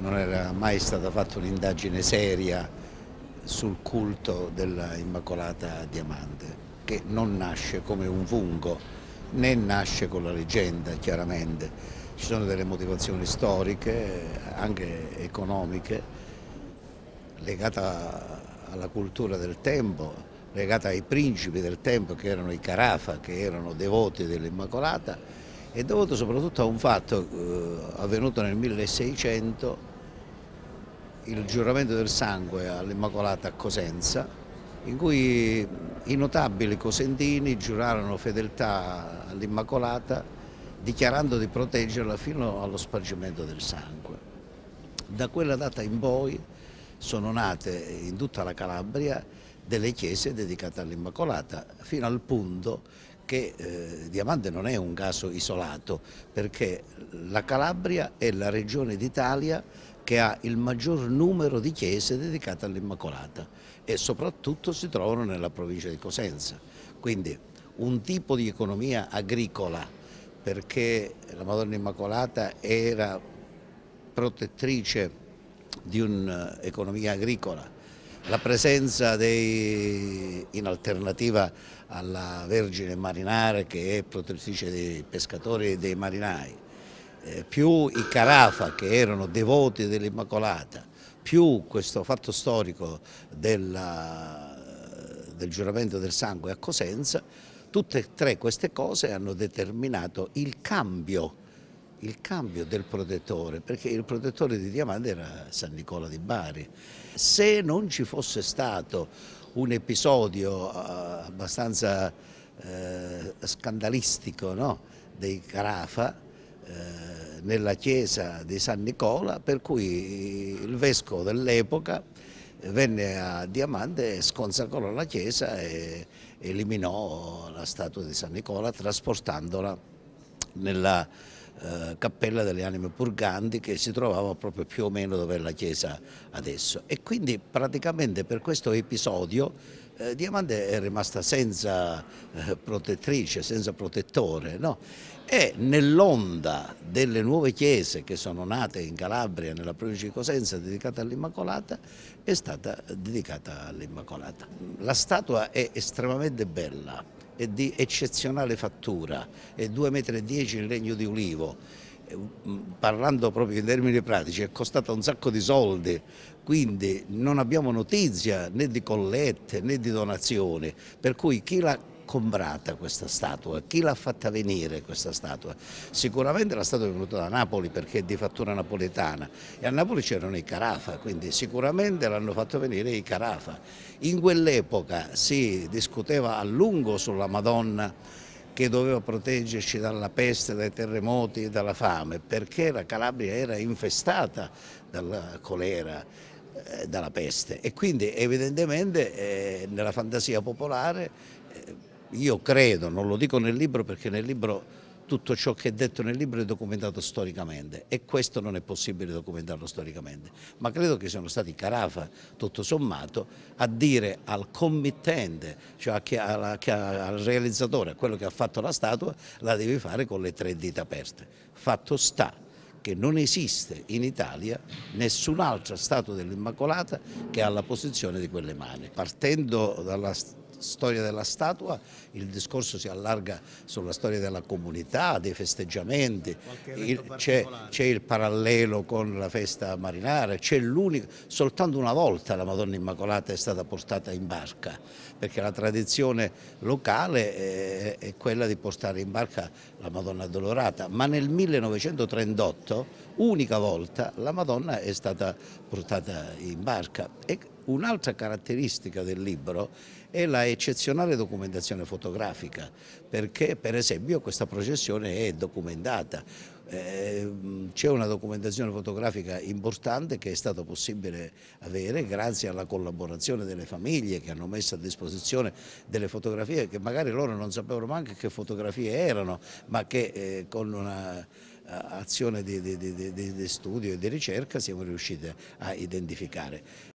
non era mai stata fatta un'indagine seria sul culto dell'Immacolata Immacolata Diamante, che non nasce come un fungo, né nasce con la leggenda chiaramente. Ci sono delle motivazioni storiche, anche economiche, legate alla cultura del tempo, legate ai principi del tempo che erano i Carafa, che erano devoti dell'Immacolata, e dovuto soprattutto a un fatto eh, avvenuto nel 1600 il giuramento del sangue all'Immacolata a Cosenza, in cui i notabili cosentini giurarono fedeltà all'Immacolata dichiarando di proteggerla fino allo spargimento del sangue. Da quella data in poi sono nate in tutta la Calabria delle chiese dedicate all'Immacolata, fino al punto che eh, Diamante non è un caso isolato, perché la Calabria è la regione d'Italia che ha il maggior numero di chiese dedicate all'Immacolata e soprattutto si trovano nella provincia di Cosenza. Quindi un tipo di economia agricola perché la Madonna Immacolata era protettrice di un'economia eh, agricola. La presenza dei, in alternativa alla Vergine Marinare che è protettrice dei pescatori e dei marinai, eh, più i Carafa che erano devoti dell'Immacolata, più questo fatto storico della, del giuramento del sangue a Cosenza, tutte e tre queste cose hanno determinato il cambio, il cambio del protettore, perché il protettore di Diamante era San Nicola di Bari. Se non ci fosse stato un episodio eh, abbastanza eh, scandalistico no? dei Carafa, eh, nella chiesa di San Nicola, per cui il vescovo dell'epoca venne a Diamante, sconsacrò la chiesa e eliminò la statua di San Nicola trasportandola nella eh, Cappella delle Anime Purganti che si trovava proprio più o meno dove è la chiesa adesso e quindi praticamente per questo episodio eh, Diamante è rimasta senza eh, protettrice, senza protettore no? e nell'onda delle nuove chiese che sono nate in Calabria nella provincia di Cosenza dedicata all'Immacolata è stata dedicata all'Immacolata. La statua è estremamente bella è di eccezionale fattura, è 2,10 m in legno di ulivo, eh, mm, parlando proprio in termini pratici, è costata un sacco di soldi, quindi non abbiamo notizia né di collette né di donazioni, per cui chi la comprata questa statua? Chi l'ha fatta venire questa statua? Sicuramente la statua è venuta da Napoli perché è di fattura napoletana e a Napoli c'erano i Carafa, quindi sicuramente l'hanno fatto venire i Carafa. In quell'epoca si discuteva a lungo sulla Madonna che doveva proteggerci dalla peste, dai terremoti e dalla fame, perché la Calabria era infestata dalla colera, eh, dalla peste e quindi evidentemente eh, nella fantasia popolare eh, io credo, non lo dico nel libro perché nel libro tutto ciò che è detto nel libro è documentato storicamente e questo non è possibile documentarlo storicamente, ma credo che siano stati Carafa, tutto sommato, a dire al committente, cioè a chi, alla, a, al realizzatore, a quello che ha fatto la statua, la devi fare con le tre dita aperte. Fatto sta che non esiste in Italia nessun altro Stato dell'Immacolata che ha la posizione di quelle mani. Partendo dalla storia della statua, il discorso si allarga sulla storia della comunità, dei festeggiamenti, c'è il parallelo con la festa marinara, c'è l'unico, soltanto una volta la Madonna Immacolata è stata portata in barca, perché la tradizione locale è, eh, è quella di portare in barca la Madonna Dolorata, ma nel 1938 momento, unica volta, la Madonna è stata portata in barca. E un'altra caratteristica del libro è la eccezionale documentazione fotografica, perché per esempio questa processione è documentata. Eh, c'è una documentazione fotografica importante che è stato possibile avere grazie alla collaborazione delle famiglie che hanno messo a disposizione delle fotografie che magari loro non sapevano neanche che fotografie erano, ma che eh, con una eh, azione di, di, di, di studio e di ricerca siamo riusciti a identificare.